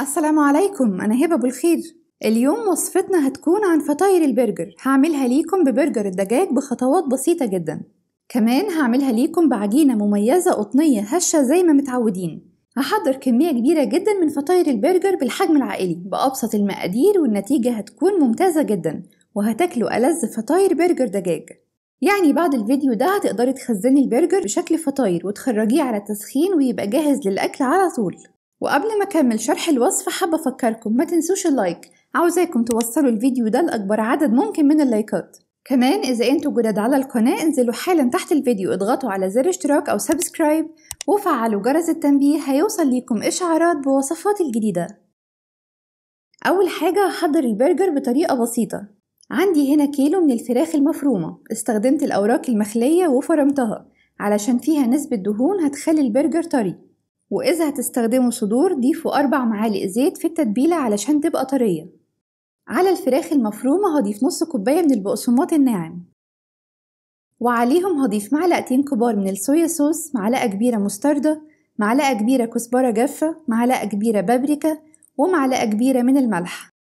السلام عليكم أنا هبة أبو الخير اليوم وصفتنا هتكون عن فطاير البرجر هعملها ليكم ببرجر الدجاج بخطوات بسيطة جدا كمان هعملها ليكم بعجينة مميزة قطنية هشة زي ما متعودين هحضر كمية كبيرة جدا من فطاير البرجر بالحجم العائلي بأبسط المقادير والنتيجة هتكون ممتازة جدا وهتاكلوا ألذ فطاير برجر دجاج يعني بعد الفيديو ده هتقدري تخزني البرجر بشكل فطاير وتخرجيه على التسخين ويبقى جاهز للأكل على طول وقبل ما أكمل شرح الوصفة حابة أفكركم ما تنسوش اللايك عاوزاكم توصلوا الفيديو ده لأكبر عدد ممكن من اللايكات كمان إذا أنتوا جداد على القناة انزلوا حالا تحت الفيديو اضغطوا على زر اشتراك أو سبسكرايب وفعلوا جرس التنبيه هيوصل ليكم إشعارات بوصفات الجديدة أول حاجة هحضر البرجر بطريقة بسيطة عندي هنا كيلو من الفراخ المفرومة استخدمت الأوراق المخلية وفرمتها علشان فيها نسبة دهون هتخلي البرجر طري وإذا هتستخدموا صدور ضيفوا أربع معالق زيت في التتبيلة علشان تبقى طرية على الفراخ المفرومة هضيف نص كوباية من البقسماط الناعم وعليهم هضيف معلقتين كبار من الصويا صوص معلقة كبيرة مستردة معلقة كبيرة كزبرة جافة معلقة كبيرة بابريكا ومعلقة كبيرة من الملح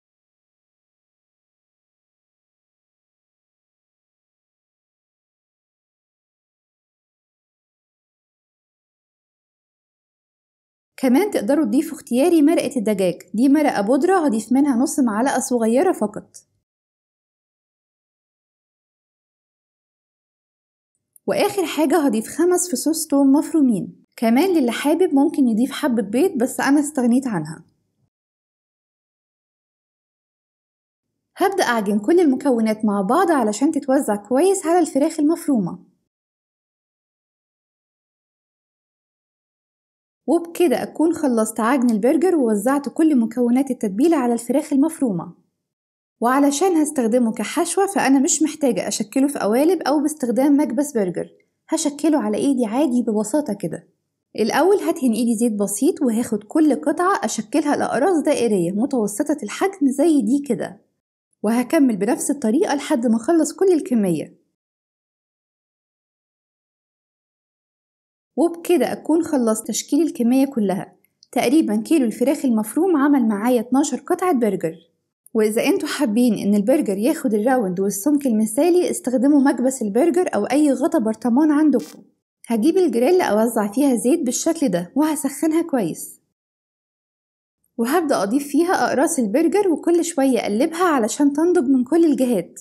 كمان تقدروا تضيفوا اختياري مرقة الدجاج دي مرقة بودرة هضيف منها نص معلقة صغيرة فقط واخر حاجة هضيف خمس فصوص توم مفرومين كمان للي حابب ممكن يضيف حبة بيض بس انا استغنيت عنها هبدأ أعجن كل المكونات مع بعض علشان تتوزع كويس على الفراخ المفرومة وبكده أكون خلصت عجن البرجر ووزعت كل مكونات التتبيلة على الفراخ المفرومة وعلشان هستخدمه كحشوة فأنا مش محتاجة أشكله في قوالب أو باستخدام مكبس برجر هشكله على إيدي عادي ببساطة كده الأول هتهن إيدي زيت بسيط وهاخد كل قطعة أشكلها لأقراص دائرية متوسطة الحجم زي دي كده وهكمل بنفس الطريقة لحد ما أخلص كل الكمية وبكده أكون خلصت تشكيل الكمية كلها تقريبا كيلو الفراخ المفروم عمل معايا 12 قطعة برجر وإذا أنتوا حابين إن البرجر ياخد الراوند والسمك المثالي استخدموا مكبس البرجر أو أي غطا برطمان عندكم هجيب الجريل أوزع فيها زيت بالشكل ده وهسخنها كويس وهبدأ أضيف فيها أقراص البرجر وكل شوية أقلبها علشان تنضج من كل الجهات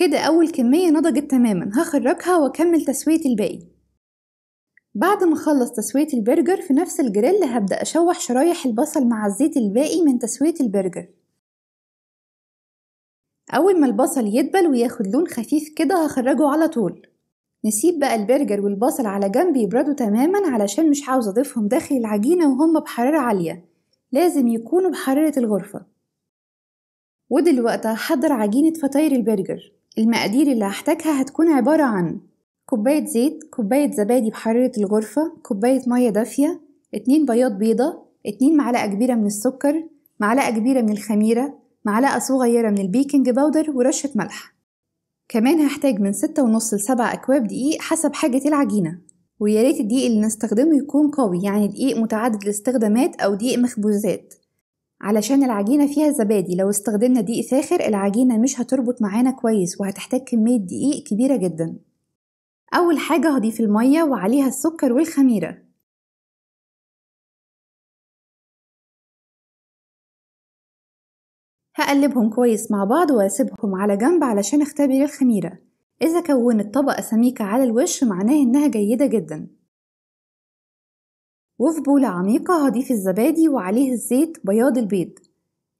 كده أول كمية نضجت تماما هخرجها وأكمل تسوية الباقي بعد ما أخلص تسوية البرجر في نفس الجريل هبدأ أشوح شرايح البصل مع الزيت الباقي من تسوية البرجر أول ما البصل يدبل وياخد لون خفيف كده هخرجه على طول نسيب بقى البرجر والبصل على جنب يبردوا تماما علشان مش عاوز أضيفهم داخل العجينة وهم بحرارة عالية لازم يكونوا بحرارة الغرفة ودلوقتي هحضر عجينة فطاير البرجر المقادير اللي هحتاجها هتكون عبارة عن كوباية زيت كوباية زبادي بحرارة الغرفة كوباية مية دافية اتنين بياض بيضة اتنين معلقة كبيرة من السكر معلقة كبيرة من الخميرة معلقة صغيرة من البيكنج باودر ورشة ملح كمان هحتاج من ستة ونص لسبع أكواب دقيق حسب حاجة العجينة وياريت الدقيق اللي نستخدمه يكون قوي يعني دقيق متعدد الاستخدامات أو دقيق مخبوزات علشان العجينة فيها زبادي لو استخدمنا دقيق فاخر العجينة مش هتربط معانا كويس وهتحتاج كمية دقيق كبيرة جدا أول حاجة هضيف المية وعليها السكر والخميرة هقلبهم كويس مع بعض واسيبهم على جنب علشان اختبر الخميرة إذا كونت طبقة سميكة على الوش معناه إنها جيدة جداً وفي بولة عميقة هضيف الزبادي وعليه الزيت بياض البيض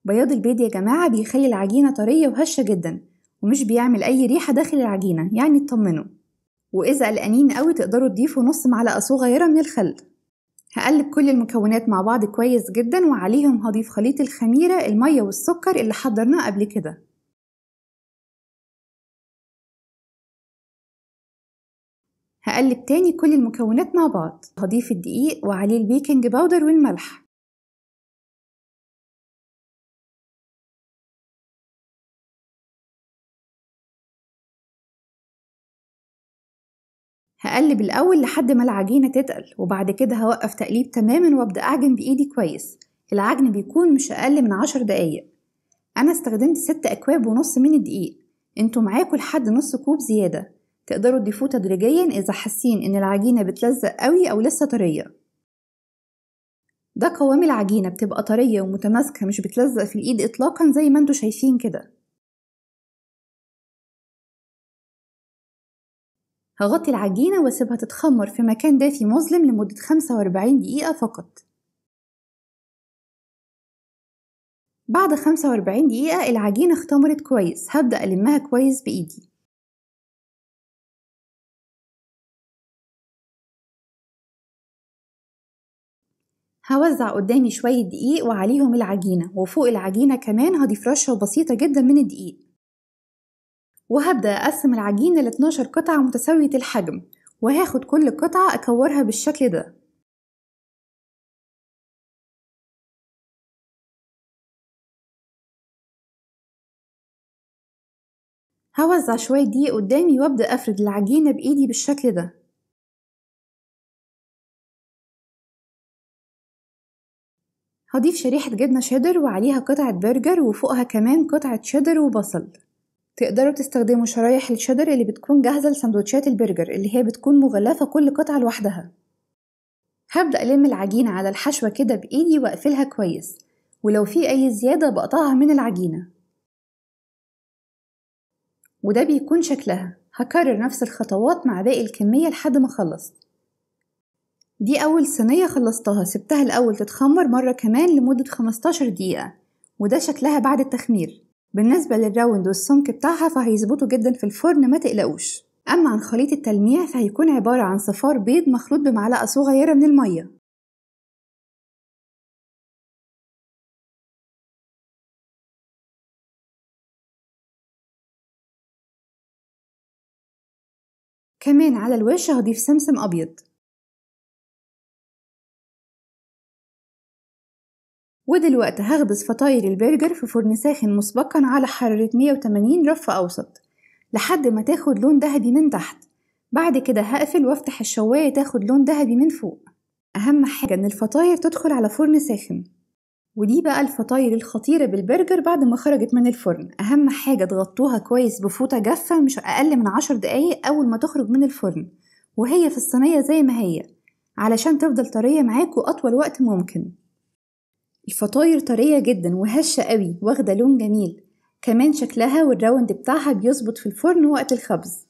بياض البيض يا جماعة بيخلي العجينة طرية وهشة جدا ومش بيعمل أي ريحة داخل العجينة يعني اطمنوا وإذا قلقانين قوي تقدروا تضيفوا نص معلقة صغيرة من الخل هقلب كل المكونات مع بعض كويس جدا وعليهم هضيف خليط الخميرة المية والسكر اللي حضرناه قبل كده هقلب تاني كل المكونات مع بعض هضيف الدقيق وعليه البيكنج باودر والملح هقلب الأول لحد ما العجينة تتقل وبعد كده هوقف تقليب تماما وابدأ أعجن بإيدي كويس العجن بيكون مش أقل من عشر دقايق أنا استخدمت ست أكواب ونص من الدقيق انتوا معاكوا لحد نص كوب زيادة تقدروا تضيفوه تدريجيا إذا حاسين إن العجينة بتلزق قوي أو لسه طرية ده قوام العجينة بتبقى طرية ومتماسكة مش بتلزق في الإيد إطلاقا زي ما انتوا شايفين كده هغطي العجينة واسيبها تتخمر في مكان دافي مظلم لمدة 45 دقيقة فقط بعد 45 دقيقة العجينة اختمرت كويس هبدأ ألمها كويس بإيدي هوزع قدامي شوية دقيق وعليهم العجينة وفوق العجينة كمان هضيف رشة بسيطة جدا من الدقيق وهبدأ أقسم العجينة ل 12 قطعة متساوية الحجم وهاخد كل قطعة أكورها بالشكل ده هوزع شوية دقيق قدامي وابدأ أفرد العجينة بإيدي بالشكل ده هضيف شريحة جبنة شيدر وعليها قطعة برجر وفوقها كمان قطعة شيدر وبصل تقدروا تستخدموا شرايح الشيدر اللي بتكون جاهزة لسندوتشات البرجر اللي هي بتكون مغلفة كل قطعة لوحدها هبدأ ألم العجينة على الحشوة كده بإيدي وأقفلها كويس ولو في أي زيادة بقطعها من العجينة وده بيكون شكلها هكرر نفس الخطوات مع باقي الكمية لحد ما أخلص دي أول صينية خلصتها سبتها الأول تتخمر مرة كمان لمدة 15 دقيقة وده شكلها بعد التخمير بالنسبة للراوند والسمك بتاعها فهيظبطوا جدا في الفرن ما تقلقوش أما عن خليط التلميع فهيكون عبارة عن صفار بيض مخلوط بمعلقة صغيرة من المية كمان على الوش هضيف سمسم أبيض ودلوقتي هخبز فطاير البرجر في فرن ساخن مسبقا على حرارة 180 رف أوسط لحد ما تاخد لون دهبي من تحت بعد كده هقفل وافتح الشواية تاخد لون دهبي من فوق أهم حاجة إن الفطاير تدخل على فرن ساخن ودي بقى الفطاير الخطيرة بالبرجر بعد ما خرجت من الفرن أهم حاجة تغطوها كويس بفوطة جافة مش أقل من عشر دقايق أول ما تخرج من الفرن وهي في الصينية زي ما هي علشان تفضل طرية معاكوا أطول وقت ممكن الفطاير طرية جدا وهشة قوي واخدة لون جميل كمان شكلها والراوند بتاعها بيظبط في الفرن وقت الخبز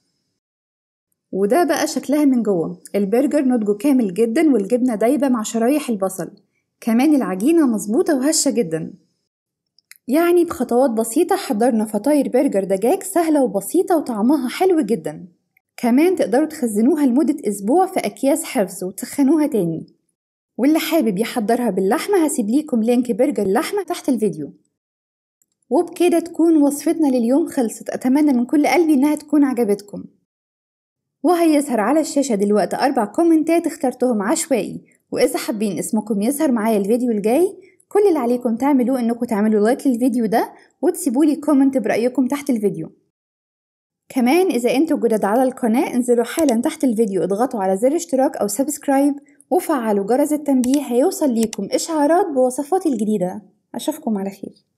وده بقى شكلها من جوه البرجر نضجه كامل جدا والجبنة دايبة مع شرايح البصل كمان العجينة مظبوطة وهشة جدا يعني بخطوات بسيطة حضرنا فطاير برجر دجاج سهلة وبسيطة وطعمها حلو جدا كمان تقدروا تخزنوها لمدة أسبوع في أكياس حفظ وتسخنوها تاني واللي حابب يحضرها باللحمة هسيب ليكم لينك برجر اللحمة تحت الفيديو وبكده تكون وصفتنا لليوم خلصت أتمنى من كل قلبي إنها تكون عجبتكم وهيظهر على الشاشة دلوقتي أربع كومنتات اخترتهم عشوائي وإذا حابين اسمكم يظهر معايا الفيديو الجاي كل اللي عليكم تعملوه إنكم تعملوا لايك للفيديو ده وتسيبولي كومنت برأيكم تحت الفيديو كمان إذا أنتوا جدد على القناة انزلوا حالا تحت الفيديو اضغطوا على زر اشتراك أو سبسكرايب وفعلوا جرس التنبيه هيوصل ليكم إشعارات بوصفاتي الجديدة أشوفكم على خير